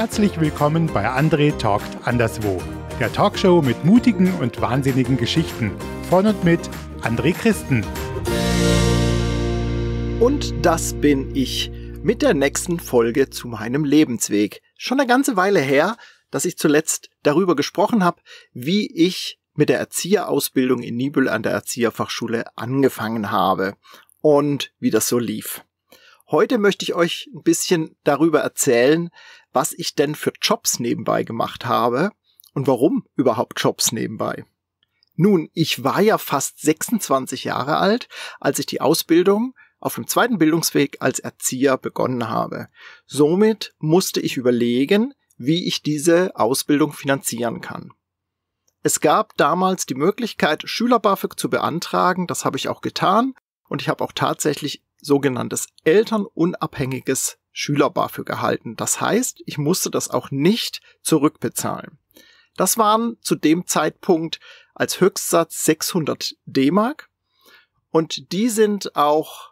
Herzlich willkommen bei André Talkt Anderswo, der Talkshow mit mutigen und wahnsinnigen Geschichten. Von und mit André Christen. Und das bin ich mit der nächsten Folge zu meinem Lebensweg. Schon eine ganze Weile her, dass ich zuletzt darüber gesprochen habe, wie ich mit der Erzieherausbildung in Nibel an der Erzieherfachschule angefangen habe und wie das so lief. Heute möchte ich euch ein bisschen darüber erzählen, was ich denn für Jobs nebenbei gemacht habe und warum überhaupt Jobs nebenbei. Nun, ich war ja fast 26 Jahre alt, als ich die Ausbildung auf dem zweiten Bildungsweg als Erzieher begonnen habe. Somit musste ich überlegen, wie ich diese Ausbildung finanzieren kann. Es gab damals die Möglichkeit, Schüler-BAföG zu beantragen, das habe ich auch getan und ich habe auch tatsächlich sogenanntes elternunabhängiges Schülerbar für gehalten. Das heißt, ich musste das auch nicht zurückbezahlen. Das waren zu dem Zeitpunkt als Höchstsatz 600 D-Mark und die sind auch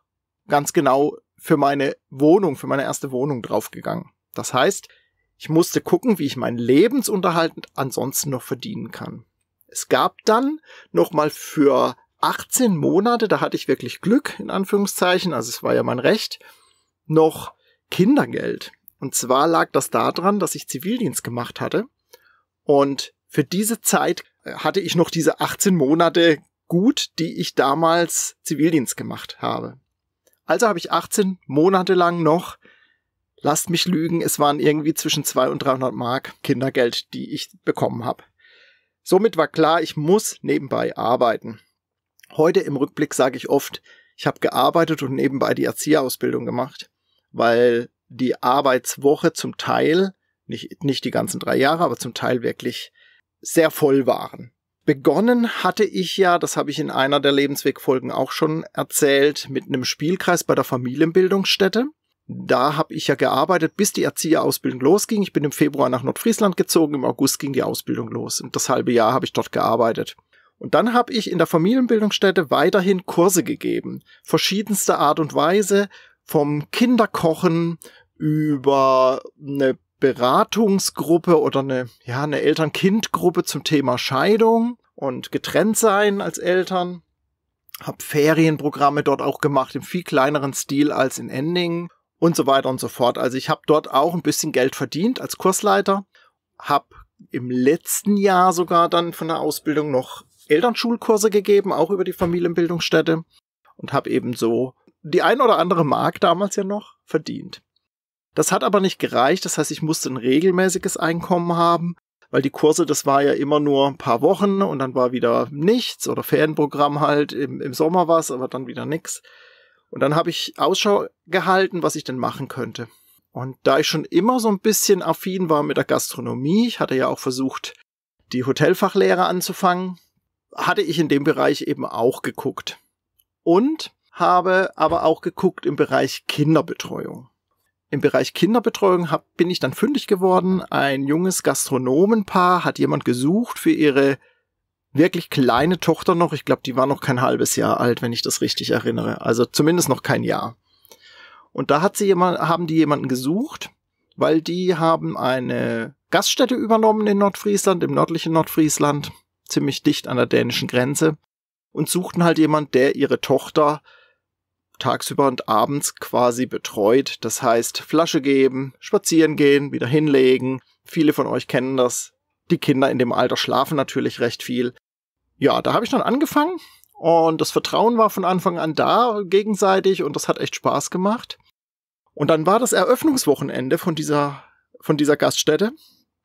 ganz genau für meine Wohnung, für meine erste Wohnung draufgegangen. Das heißt, ich musste gucken, wie ich meinen Lebensunterhalt ansonsten noch verdienen kann. Es gab dann nochmal für 18 Monate, da hatte ich wirklich Glück, in Anführungszeichen, also es war ja mein Recht, noch Kindergeld. Und zwar lag das daran, dass ich Zivildienst gemacht hatte. Und für diese Zeit äh, hatte ich noch diese 18 Monate gut, die ich damals Zivildienst gemacht habe. Also habe ich 18 Monate lang noch, lasst mich lügen, es waren irgendwie zwischen 200 und 300 Mark Kindergeld, die ich bekommen habe. Somit war klar, ich muss nebenbei arbeiten. Heute im Rückblick sage ich oft, ich habe gearbeitet und nebenbei die Erzieherausbildung gemacht, weil die Arbeitswoche zum Teil, nicht, nicht die ganzen drei Jahre, aber zum Teil wirklich sehr voll waren. Begonnen hatte ich ja, das habe ich in einer der Lebenswegfolgen auch schon erzählt, mit einem Spielkreis bei der Familienbildungsstätte. Da habe ich ja gearbeitet, bis die Erzieherausbildung losging. Ich bin im Februar nach Nordfriesland gezogen, im August ging die Ausbildung los. Und das halbe Jahr habe ich dort gearbeitet. Und dann habe ich in der Familienbildungsstätte weiterhin Kurse gegeben, verschiedenster Art und Weise, vom Kinderkochen über eine Beratungsgruppe oder eine, ja, eine Eltern-Kind-Gruppe zum Thema Scheidung und Getrenntsein als Eltern. Hab Ferienprogramme dort auch gemacht im viel kleineren Stil als in Endingen und so weiter und so fort. Also ich habe dort auch ein bisschen Geld verdient als Kursleiter, hab im letzten Jahr sogar dann von der Ausbildung noch Elternschulkurse gegeben, auch über die Familienbildungsstätte und habe eben so die ein oder andere Mark damals ja noch verdient. Das hat aber nicht gereicht, das heißt, ich musste ein regelmäßiges Einkommen haben, weil die Kurse, das war ja immer nur ein paar Wochen und dann war wieder nichts oder Ferienprogramm halt, im, im Sommer war es, aber dann wieder nichts. Und dann habe ich Ausschau gehalten, was ich denn machen könnte. Und da ich schon immer so ein bisschen affin war mit der Gastronomie, ich hatte ja auch versucht, die Hotelfachlehre anzufangen, hatte ich in dem Bereich eben auch geguckt. Und habe aber auch geguckt im Bereich Kinderbetreuung. Im Bereich Kinderbetreuung hab, bin ich dann fündig geworden. Ein junges Gastronomenpaar hat jemand gesucht für ihre wirklich kleine Tochter noch. Ich glaube, die war noch kein halbes Jahr alt, wenn ich das richtig erinnere. Also zumindest noch kein Jahr. Und da hat sie jemand, haben die jemanden gesucht, weil die haben eine Gaststätte übernommen in Nordfriesland, im nördlichen Nordfriesland ziemlich dicht an der dänischen Grenze und suchten halt jemand, der ihre Tochter tagsüber und abends quasi betreut. Das heißt, Flasche geben, spazieren gehen, wieder hinlegen. Viele von euch kennen das. Die Kinder in dem Alter schlafen natürlich recht viel. Ja, da habe ich dann angefangen und das Vertrauen war von Anfang an da gegenseitig und das hat echt Spaß gemacht. Und dann war das Eröffnungswochenende von dieser, von dieser Gaststätte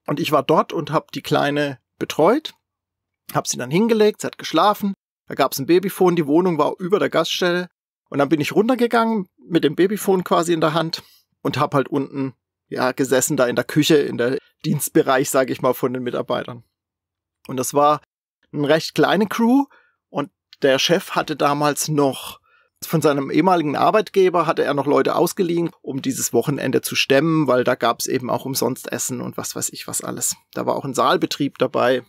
und ich war dort und habe die Kleine betreut hab sie dann hingelegt, sie hat geschlafen, da gab es ein Babyfon, die Wohnung war über der Gaststelle und dann bin ich runtergegangen mit dem Babyfon quasi in der Hand und hab halt unten ja gesessen da in der Küche in der Dienstbereich, sage ich mal, von den Mitarbeitern. Und das war eine recht kleine Crew und der Chef hatte damals noch von seinem ehemaligen Arbeitgeber hatte er noch Leute ausgeliehen, um dieses Wochenende zu stemmen, weil da gab es eben auch umsonst Essen und was weiß ich was alles. Da war auch ein Saalbetrieb dabei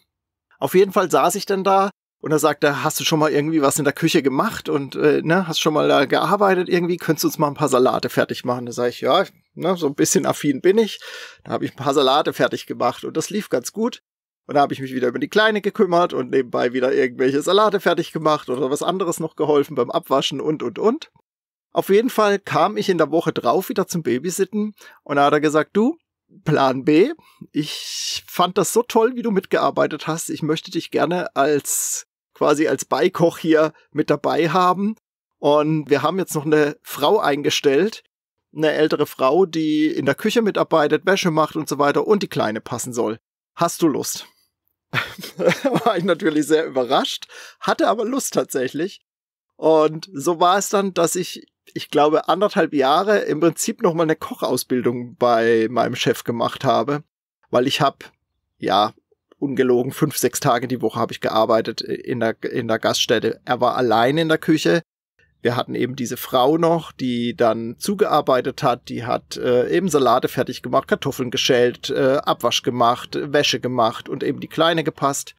auf jeden Fall saß ich dann da und da sagte, hast du schon mal irgendwie was in der Küche gemacht und äh, ne, hast schon mal da gearbeitet irgendwie, könntest du uns mal ein paar Salate fertig machen? Da sage ich, ja, ne, so ein bisschen affin bin ich. Da habe ich ein paar Salate fertig gemacht und das lief ganz gut. Und da habe ich mich wieder über die Kleine gekümmert und nebenbei wieder irgendwelche Salate fertig gemacht oder was anderes noch geholfen beim Abwaschen und, und, und. Auf jeden Fall kam ich in der Woche drauf wieder zum Babysitten und da hat er gesagt, du, Plan B. Ich fand das so toll, wie du mitgearbeitet hast. Ich möchte dich gerne als quasi als Beikoch hier mit dabei haben. Und wir haben jetzt noch eine Frau eingestellt, eine ältere Frau, die in der Küche mitarbeitet, Wäsche macht und so weiter und die Kleine passen soll. Hast du Lust? war ich natürlich sehr überrascht, hatte aber Lust tatsächlich. Und so war es dann, dass ich ich glaube, anderthalb Jahre im Prinzip noch mal eine Kochausbildung bei meinem Chef gemacht habe, weil ich habe, ja, ungelogen, fünf, sechs Tage die Woche habe ich gearbeitet in der, in der Gaststätte. Er war allein in der Küche. Wir hatten eben diese Frau noch, die dann zugearbeitet hat, die hat äh, eben Salate fertig gemacht, Kartoffeln geschält, äh, Abwasch gemacht, Wäsche gemacht und eben die Kleine gepasst.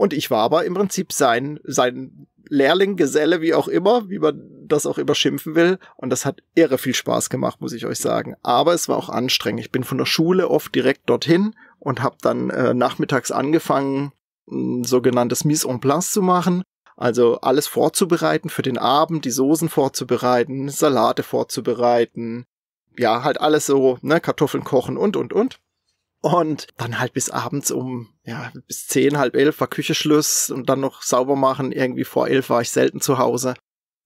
Und ich war aber im Prinzip sein, sein Lehrling, Geselle, wie auch immer, wie man das auch immer schimpfen will. Und das hat irre viel Spaß gemacht, muss ich euch sagen. Aber es war auch anstrengend. Ich bin von der Schule oft direkt dorthin und habe dann äh, nachmittags angefangen, ein sogenanntes Mise en place zu machen. Also alles vorzubereiten für den Abend, die Soßen vorzubereiten, Salate vorzubereiten, ja, halt alles so, ne, Kartoffeln kochen und, und, und. Und dann halt bis abends um, ja, bis zehn, halb elf war Kücheschluss und dann noch sauber machen. Irgendwie vor elf war ich selten zu Hause.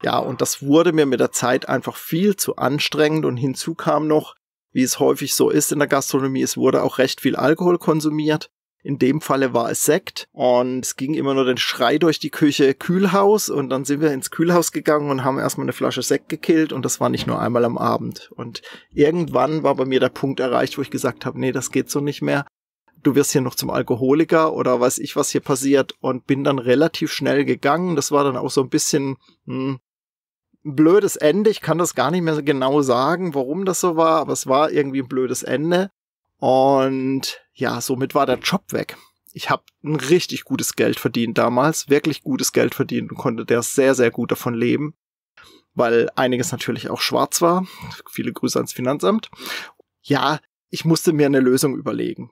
Ja, und das wurde mir mit der Zeit einfach viel zu anstrengend und hinzu kam noch, wie es häufig so ist in der Gastronomie, es wurde auch recht viel Alkohol konsumiert. In dem Falle war es Sekt und es ging immer nur den Schrei durch die Küche Kühlhaus und dann sind wir ins Kühlhaus gegangen und haben erstmal eine Flasche Sekt gekillt und das war nicht nur einmal am Abend. Und irgendwann war bei mir der Punkt erreicht, wo ich gesagt habe, nee, das geht so nicht mehr. Du wirst hier noch zum Alkoholiker oder weiß ich, was hier passiert und bin dann relativ schnell gegangen. Das war dann auch so ein bisschen, hm, blödes Ende. Ich kann das gar nicht mehr genau sagen, warum das so war, aber es war irgendwie ein blödes Ende. Und ja, somit war der Job weg. Ich habe ein richtig gutes Geld verdient damals, wirklich gutes Geld verdient und konnte der sehr, sehr gut davon leben, weil einiges natürlich auch schwarz war. Viele Grüße ans Finanzamt. Ja, ich musste mir eine Lösung überlegen.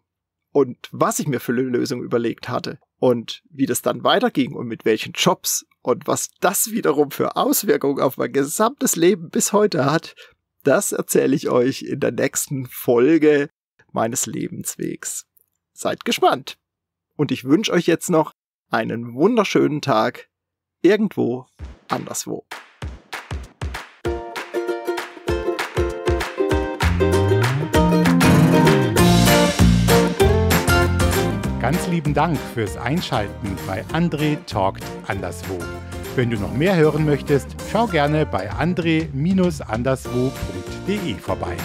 Und was ich mir für eine Lösung überlegt hatte und wie das dann weiterging und mit welchen Jobs und was das wiederum für Auswirkungen auf mein gesamtes Leben bis heute hat, das erzähle ich euch in der nächsten Folge meines Lebenswegs. Seid gespannt. Und ich wünsche euch jetzt noch einen wunderschönen Tag irgendwo anderswo. Ganz lieben Dank fürs Einschalten bei André Talkt Anderswo. Wenn du noch mehr hören möchtest, schau gerne bei andre-anderswo.de vorbei.